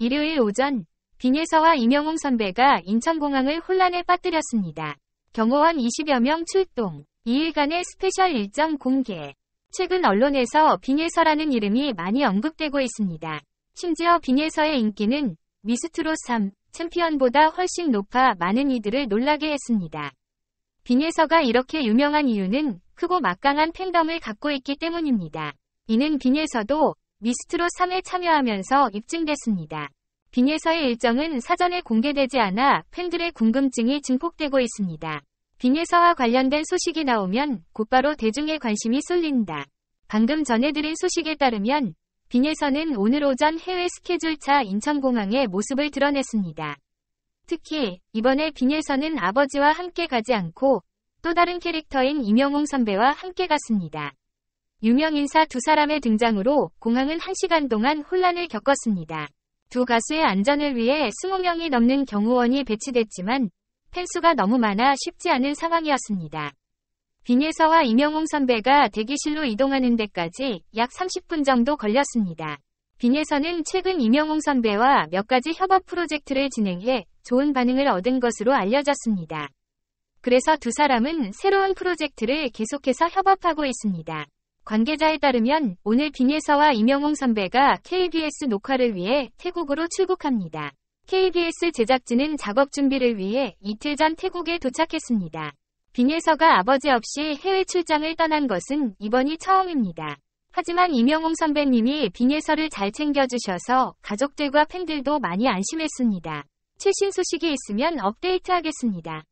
일요일 오전 빙예서와 임영웅 선배가 인천공항을 혼란에 빠뜨렸습니다. 경호원 20여 명 출동, 2일간의 스페셜 일정 공개. 최근 언론에서 빙예서라는 이름이 많이 언급되고 있습니다. 심지어 빙예서의 인기는 미스트롯 3, 챔피언보다 훨씬 높아 많은 이들을 놀라게 했습니다. 빙예서가 이렇게 유명한 이유는 크고 막강한 팬덤을 갖고 있기 때문입니다. 이는 빙에서도 미스트롯 3에 참여하면서 입증됐습니다. 빙에서의 일정은 사전에 공개되지 않아 팬들의 궁금증이 증폭되고 있습니다. 빙에서와 관련된 소식이 나오면 곧바로 대중의 관심이 쏠린다. 방금 전해드린 소식에 따르면 빙에서는 오늘 오전 해외 스케줄차 인천공항의 모습을 드러냈습니다. 특히 이번에 빙에서는 아버지와 함께 가지 않고 또 다른 캐릭터인 임영웅 선배와 함께 갔습니다. 유명인사 두 사람의 등장으로 공항은 1시간 동안 혼란을 겪었습니다. 두 가수의 안전을 위해 20명이 넘는 경호원이 배치됐지만 팬수가 너무 많아 쉽지 않은 상황이었습니다. 빈예서와 이명웅 선배가 대기실로 이동하는 데까지 약 30분 정도 걸렸습니다. 빈예서는 최근 이명웅 선배와 몇 가지 협업 프로젝트를 진행해 좋은 반응을 얻은 것으로 알려졌습니다. 그래서 두 사람은 새로운 프로젝트를 계속해서 협업하고 있습니다. 관계자에 따르면 오늘 빙예서와 임영웅 선배가 KBS 녹화를 위해 태국으로 출국합니다. KBS 제작진은 작업 준비를 위해 이틀 전 태국에 도착했습니다. 빙예서가 아버지 없이 해외 출장을 떠난 것은 이번이 처음입니다. 하지만 임영웅 선배님이 빙예서를 잘 챙겨주셔서 가족들과 팬들도 많이 안심했습니다. 최신 소식이 있으면 업데이트하겠습니다.